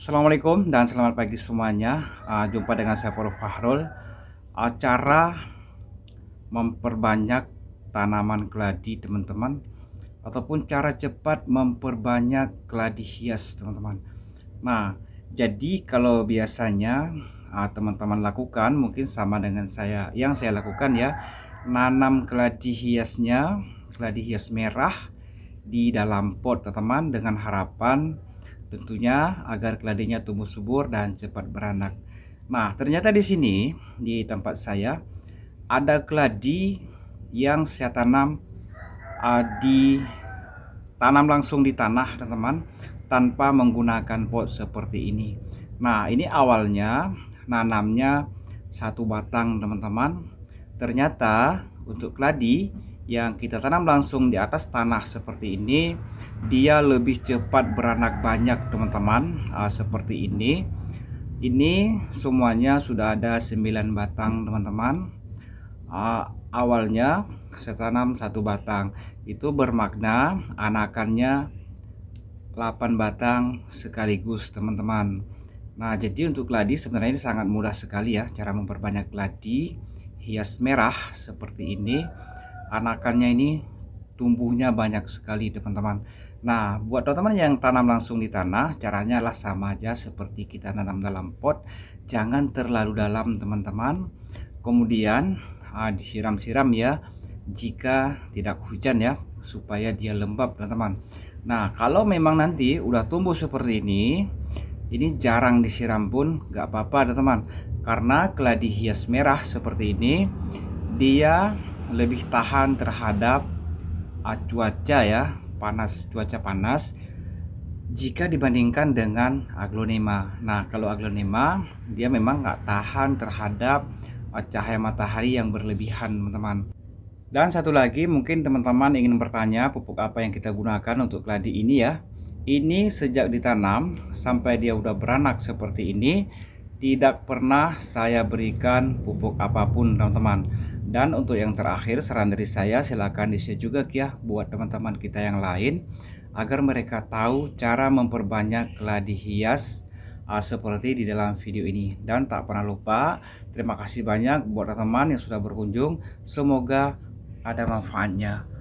Assalamualaikum dan selamat pagi semuanya. Uh, jumpa dengan saya Paul Fahrul. Uh, cara memperbanyak tanaman keladi teman-teman ataupun cara cepat memperbanyak keladi hias teman-teman. Nah, jadi kalau biasanya ah, teman-teman uh, lakukan mungkin sama dengan saya yang saya lakukan ya, nanam keladi hiasnya, keladi hias merah di dalam pot teman-teman dengan harapan Tentunya agar keladinya tumbuh subur dan cepat beranak. Nah, ternyata di sini di tempat saya ada keladi yang saya tanam uh, di tanam langsung di tanah, teman-teman, tanpa menggunakan pot seperti ini. Nah, ini awalnya nanamnya satu batang, teman-teman. Ternyata untuk keladi yang kita tanam langsung di atas tanah seperti ini dia lebih cepat beranak banyak teman-teman uh, seperti ini ini semuanya sudah ada 9 batang teman-teman uh, awalnya saya tanam satu batang itu bermakna anakannya 8 batang sekaligus teman-teman Nah jadi untuk ladi sebenarnya ini sangat mudah sekali ya cara memperbanyak ladi hias merah seperti ini anakannya ini tumbuhnya banyak sekali teman-teman Nah buat teman-teman yang tanam langsung di tanah caranya lah sama aja seperti kita tanam dalam pot jangan terlalu dalam teman-teman kemudian ah, disiram-siram ya jika tidak hujan ya supaya dia lembab teman-teman Nah kalau memang nanti udah tumbuh seperti ini ini jarang disiram pun nggak apa-apa teman-teman karena keladi hias merah seperti ini dia lebih tahan terhadap ah, cuaca ya panas cuaca panas jika dibandingkan dengan aglonema. Nah, kalau aglonema dia memang nggak tahan terhadap ah, cahaya matahari yang berlebihan, teman-teman. Dan satu lagi mungkin teman-teman ingin bertanya pupuk apa yang kita gunakan untuk keladi ini ya. Ini sejak ditanam sampai dia udah beranak seperti ini, tidak pernah saya berikan pupuk apapun teman-teman dan untuk yang terakhir saran dari saya silahkan di share juga ya buat teman-teman kita yang lain agar mereka tahu cara memperbanyak keladi hias uh, seperti di dalam video ini dan tak pernah lupa terima kasih banyak buat teman-teman yang sudah berkunjung semoga ada manfaatnya